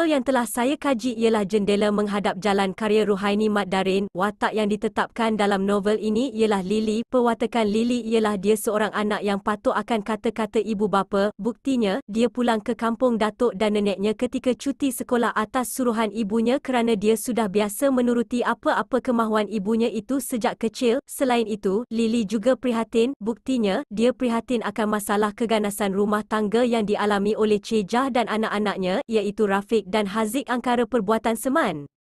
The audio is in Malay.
Sampel yang telah saya kaji ialah jendela menghadap jalan karya Ruhaini Mat Darin. Watak yang ditetapkan dalam novel ini ialah Lily. Pewatakan Lily ialah dia seorang anak yang patut akan kata-kata ibu bapa. Buktinya, dia pulang ke kampung datuk dan neneknya ketika cuti sekolah atas suruhan ibunya kerana dia sudah biasa menuruti apa-apa kemahuan ibunya itu sejak kecil. Selain itu, Lily juga prihatin. Buktinya, dia prihatin akan masalah keganasan rumah tangga yang dialami oleh Cejah dan anak-anaknya iaitu Rafiq dan hazik angkara perbuatan seman.